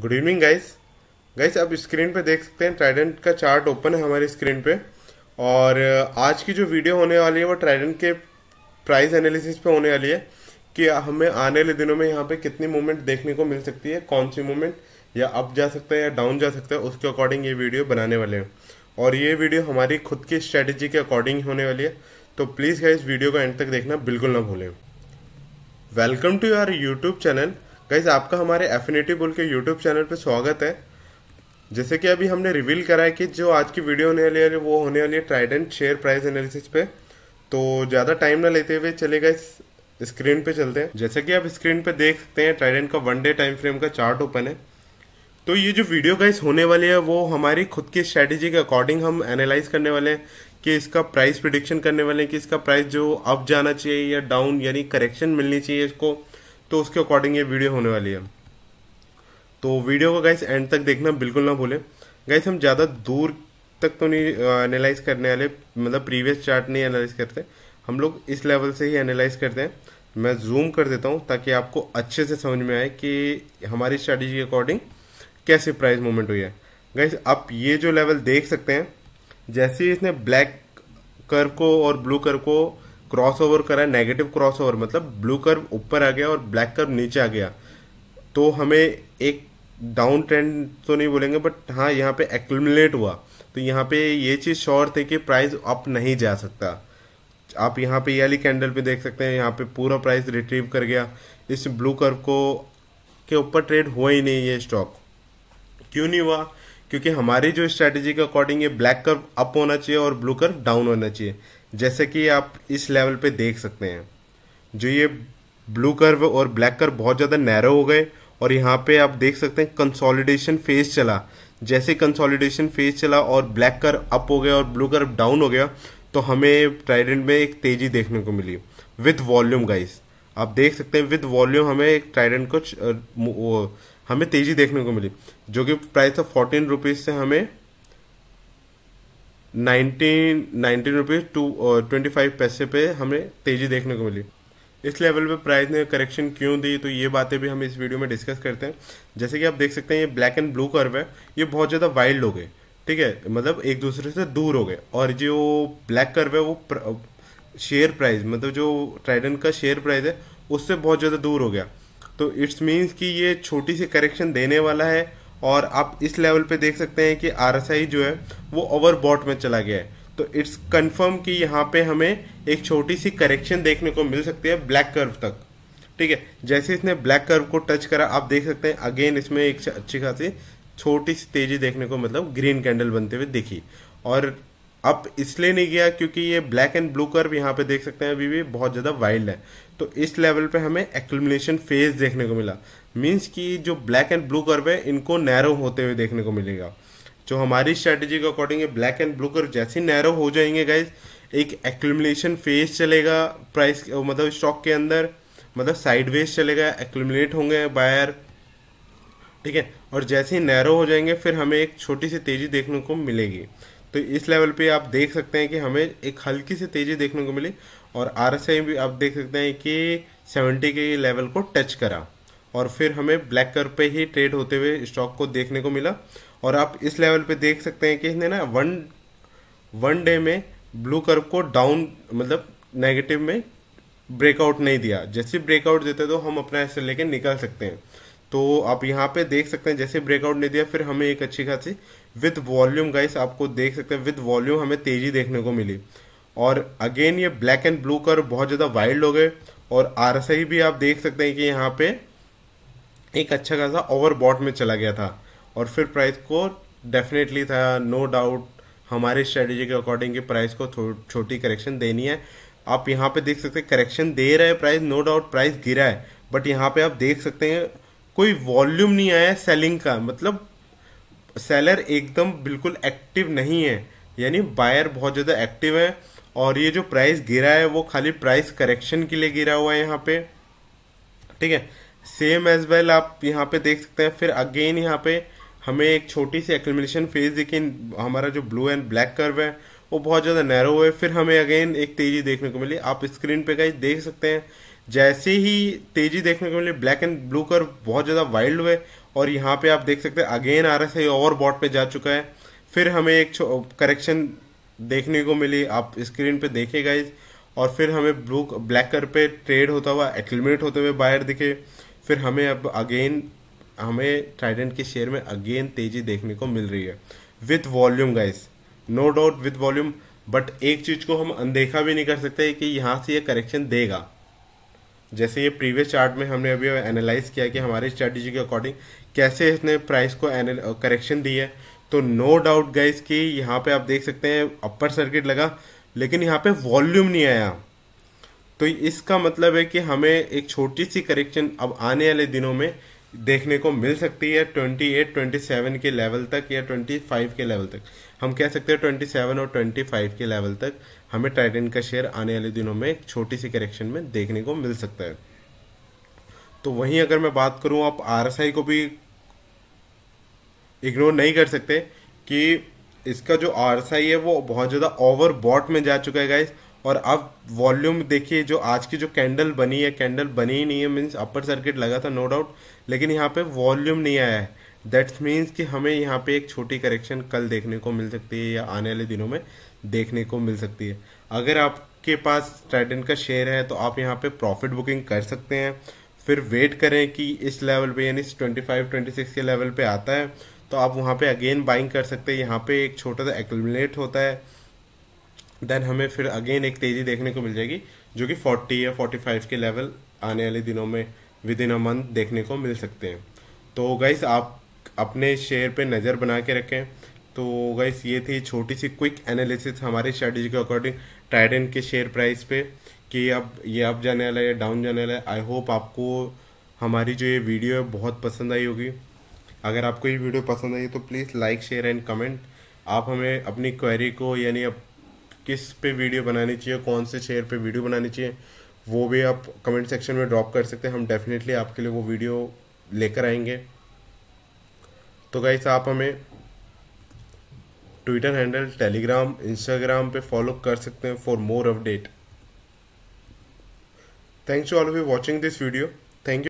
good evening guys guys आप screen पे देख सकते हैं ट्राइडेंट का चार्ट ओपन है हमारे स्क्रीन पे और आज की जो वीडियो होने वाली है वो ट्राइडेंट के प्राइस एनालिसिस पे होने वाली है कि हमें आने वाले दिनों में यहाँ पे कितनी मूवमेंट देखने को मिल सकती है कौन सी मूवमेंट या अप जा सकता है या डाउन जा सकता है उसके अकॉर्डिंग ये वीडियो बनाने वाले हैं और ये वीडियो हमारी खुद की स्ट्रेटेजी के अकॉर्डिंग होने वाली है तो प्लीज़ गाइस वीडियो को एंड तक देखना बिल्कुल ना भूलें welcome to your YouTube channel guys आपका हमारे एफिनिटी बुल के यूट्यूब चैनल पे स्वागत है जैसे कि अभी हमने रिवील करा है कि जो आज की वीडियो होने वाली है वो होने वाली है ट्राइडेंट शेयर प्राइस एनालिसिस पे तो ज़्यादा टाइम ना लेते हुए चले गए स्क्रीन पे चलते हैं जैसे कि आप स्क्रीन पे देख सकते हैं ट्राइडेंट का वन डे टाइम फ्रेम का चार्ट ओपन है तो ये जो वीडियो गाइस होने वाली है वो हमारी खुद की स्ट्रेटेजी के अकॉर्डिंग हम एनालाइज करने वाले हैं कि इसका प्राइस प्रिडिक्शन करने वाले हैं कि इसका प्राइस जो अप जाना चाहिए या डाउन यानी करेक्शन मिलनी चाहिए इसको तो उसके अकॉर्डिंग ये वीडियो होने वाली है तो वीडियो को गाइस एंड तक देखना बिल्कुल ना भूलें गाइस हम ज़्यादा दूर तक तो नहीं एनालाइज करने वाले मतलब प्रीवियस चार्ट नहीं एनालाइज करते हम लोग इस लेवल से ही एनालाइज करते हैं मैं जूम कर देता हूँ ताकि आपको अच्छे से समझ में आए कि हमारी स्ट्रेटेजी के अकॉर्डिंग कैसे प्राइस मूवमेंट हुई है गाइस आप ये जो लेवल देख सकते हैं जैसे ही इसने ब्लैक कर्व को और ब्लू कर्व को क्रॉस ओवर करा नेगेटिव क्रॉस ओवर मतलब ब्लू कर्व ऊपर आ गया और ब्लैक कर्व नीचे आ गया तो हमें एक डाउन ट्रेंड तो नहीं बोलेंगे बट हाँ यहाँ पे एक्लमुलेट हुआ तो यहाँ पे ये चीज़ श्योर थी कि प्राइस अप नहीं जा सकता आप यहाँ पे याली कैंडल पे देख सकते हैं यहाँ पे पूरा प्राइस रिट्रीव कर गया इस ब्लू कर्व को के ऊपर ट्रेड हुआ ही नहीं ये स्टॉक क्यों नहीं हुआ क्योंकि हमारी जो स्ट्रैटेजी के अकॉर्डिंग ये ब्लैक कर्व अप होना चाहिए और ब्लू कर्व डाउन होना चाहिए जैसे कि आप इस लेवल पे देख सकते हैं जो ये ब्लू कर्व और ब्लैक कर्व बहुत ज़्यादा नैरो हो गए और यहाँ पे आप देख सकते हैं कंसोलिडेशन फेज चला जैसे कंसोलिडेशन फेज चला और ब्लैक कर्व अप हो गया और ब्लू कर्व डाउन हो गया तो हमें ट्राइडेंट में एक तेज़ी देखने को मिली विथ वॉल्यूम गाइस आप देख सकते हैं विथ वॉल्यूम हमें एक ट्राइडेंट को हमें तेजी देखने को मिली जो कि प्राइस था फोर्टीन रुपीज से हमें nineteen nineteen rupees to twenty five पैसे पे हमें तेजी देखने को मिली इस लेवल पे प्राइस ने करेक्शन क्यों दी तो ये बातें भी हम इस वीडियो में डिस्कस करते हैं जैसे कि आप देख सकते हैं ये ब्लैक एंड ब्लू कर्व है ये बहुत ज़्यादा वाइल्ड हो गए ठीक है मतलब एक दूसरे से दूर हो गए और जो ब्लैक कर्व है वो शेयर प्राइस uh, मतलब जो ट्राइडन का शेयर प्राइस है उससे बहुत ज़्यादा दूर हो गया तो इट्स मीन्स कि ये छोटी सी करेक्शन देने वाला है और आप इस लेवल पे देख सकते हैं कि आर जो है वो ओवरबॉट में चला गया है तो इट्स कन्फर्म कि यहाँ पे हमें एक छोटी सी करेक्शन देखने को मिल सकती है ब्लैक कर्व तक ठीक है जैसे इसने ब्लैक कर्व को टच करा आप देख सकते हैं अगेन इसमें एक अच्छी खासी छोटी सी तेजी देखने को मतलब ग्रीन कैंडल बनते हुए दिखी और अप इसलिए नहीं गया क्योंकि ये ब्लैक एंड ब्लू कर्व यहाँ पे देख सकते हैं अभी भी बहुत ज़्यादा वाइल्ड है तो इस लेवल पे हमें एक्मिनेशन फेज देखने को मिला मीन्स कि जो ब्लैक एंड ब्लू कर्व है इनको नैरो होते हुए देखने को मिलेगा जो हमारी स्ट्रेटेजी के अकॉर्डिंग है ब्लैक एंड ब्लू कर्व जैसे ही नैरो हो जाएंगे गाइज एक एक्मिनेशन फेज चलेगा प्राइस मतलब स्टॉक के अंदर मतलब साइडवेज चलेगा एक्मिनेट होंगे बायर ठीक है और जैसे ही नैरो हो जाएंगे फिर हमें एक छोटी सी तेज़ी देखने को मिलेगी तो इस लेवल पे आप देख सकते हैं कि हमें एक हल्की सी तेज़ी देखने को मिली और आर भी आप देख सकते हैं कि सेवेंटी के लेवल को टच करा और फिर हमें ब्लैक कर पे ही ट्रेड होते हुए स्टॉक को देखने को मिला और आप इस लेवल पे देख सकते हैं कि इसने ना वन वन डे में ब्लू कर्व को डाउन मतलब नेगेटिव में ब्रेकआउट नहीं दिया जैसे ब्रेकआउट देते तो हम अपना ऐसे लेके निकल सकते हैं तो आप यहाँ पे देख सकते हैं जैसे ब्रेकआउट नहीं दिया फिर हमें एक अच्छी खासी विद वॉल्यूम गाइस आपको देख सकते हैं विद वॉल्यूम हमें तेज़ी देखने को मिली और अगेन ये ब्लैक एंड ब्लू कर बहुत ज़्यादा वाइल्ड हो गए और आर भी आप देख सकते हैं कि यहाँ पे एक अच्छा खासा ओवरबॉट में चला गया था और फिर प्राइस को डेफिनेटली था नो डाउट हमारे स्ट्रेटेजी के अकॉर्डिंग की प्राइस को छोटी करेक्शन देनी है आप यहाँ पे देख सकते हैं करेक्शन दे रहे हैं प्राइस नो डाउट प्राइस गिरा है बट यहाँ पे आप देख सकते हैं कोई वॉल्यूम नहीं आया सेलिंग का मतलब सेलर एकदम बिल्कुल एक्टिव नहीं है यानी बायर बहुत ज़्यादा एक्टिव है और ये जो प्राइस गिरा है वो खाली प्राइस करेक्शन के लिए गिरा हुआ है यहाँ पे ठीक है सेम एज वेल आप यहाँ पे देख सकते हैं फिर अगेन यहाँ पे हमें एक छोटी सी एक्लमिनेशन फेज देखिए हमारा जो ब्लू एंड ब्लैक कर्व है वो बहुत ज़्यादा नैरो है फिर हमें अगेन एक तेज़ी देखने को मिली आप स्क्रीन पे कहीं देख सकते हैं जैसे ही तेज़ी देखने को मिली ब्लैक एंड ब्लू कर्व बहुत ज़्यादा वाइल्ड हुए और यहाँ पे आप देख सकते हैं again R S I overbought पर जा चुका है फिर हमें एक करेक्शन देखने को मिली आप स्क्रीन पे देखे गाइज और फिर हमें ब्लू ब्लैक कर पे ट्रेड होता हुआ एक्लमेट होते हुए बाहर दिखे फिर हमें अब अगेन हमें ट्राइडेंट के शेयर में अगेन तेज़ी देखने को मिल रही है with volume guys no doubt with volume but एक चीज़ को हम अनदेखा भी नहीं कर सकते कि यहाँ से ये करेक्शन देगा जैसे ये प्रीवियस चार्ट में हमने अभी एनालाइज किया कि हमारे स्ट्रेटजी के अकॉर्डिंग कैसे इसने प्राइस को करेक्शन uh, दी है तो नो डाउट गाइज कि यहाँ पे आप देख सकते हैं अपर सर्किट लगा लेकिन यहाँ पे वॉल्यूम नहीं आया तो इसका मतलब है कि हमें एक छोटी सी करेक्शन अब आने वाले दिनों में देखने को मिल सकती है 28, 27 के लेवल तक या 25 के लेवल तक हम कह सकते हैं 27 और 25 के लेवल तक हमें टाइटन का शेयर आने वाले दिनों में एक छोटी सी करेक्शन में देखने को मिल सकता है तो वहीं अगर मैं बात करूं आप आरएसआई को भी इग्नोर नहीं कर सकते कि इसका जो आरएसआई है वो बहुत ज़्यादा ओवर बॉट में जा चुका है गाइज़ और अब वॉल्यूम देखिए जो आज की जो कैंडल बनी है कैंडल बनी ही नहीं है मीन्स अपर सर्किट लगा था नो डाउट लेकिन यहाँ पे वॉल्यूम नहीं आया है दैट्स मीन्स कि हमें यहाँ पे एक छोटी करेक्शन कल देखने को मिल सकती है या आने वाले दिनों में देखने को मिल सकती है अगर आपके पास ट्राइडेंट का शेयर है तो आप यहाँ पे प्रॉफिट बुकिंग कर सकते हैं फिर वेट करें कि इस लेवल पे यानी 25 26 के लेवल पे आता है तो आप वहाँ पे अगेन बाइंग कर सकते हैं यहाँ पे एक छोटा सा एक्लमिनेट होता है देन हमें फिर अगेन एक तेज़ी देखने को मिल जाएगी जो कि 40 या 45 के लेवल आने वाले दिनों में विद इन अ मंथ देखने को मिल सकते हैं तो गाइस आप अपने शेयर पे नज़र बना के रखें तो गाइस ये थी छोटी सी क्विक एनालिसिस हमारे स्ट्रेटजी के अकॉर्डिंग टाइडन के शेयर प्राइस पे कि अब ये अप जाने वाला है डाउन जाने वाला है आई होप आपको हमारी जो ये वीडियो है बहुत पसंद आई होगी अगर आपको ये वीडियो पसंद आई तो please like share and comment आप हमें अपनी क्वेरी को यानी किस पे वीडियो बनानी चाहिए कौन से शेयर पे वीडियो बनानी चाहिए वो भी आप कमेंट सेक्शन में ड्रॉप कर सकते हैं हम डेफिनेटली आपके लिए वो वीडियो लेकर आएंगे तो गाइस आप हमें ट्विटर हैंडल टेलीग्राम इंस्टाग्राम पे फॉलो कर सकते हैं for more update thanks to all of you watching this video thank you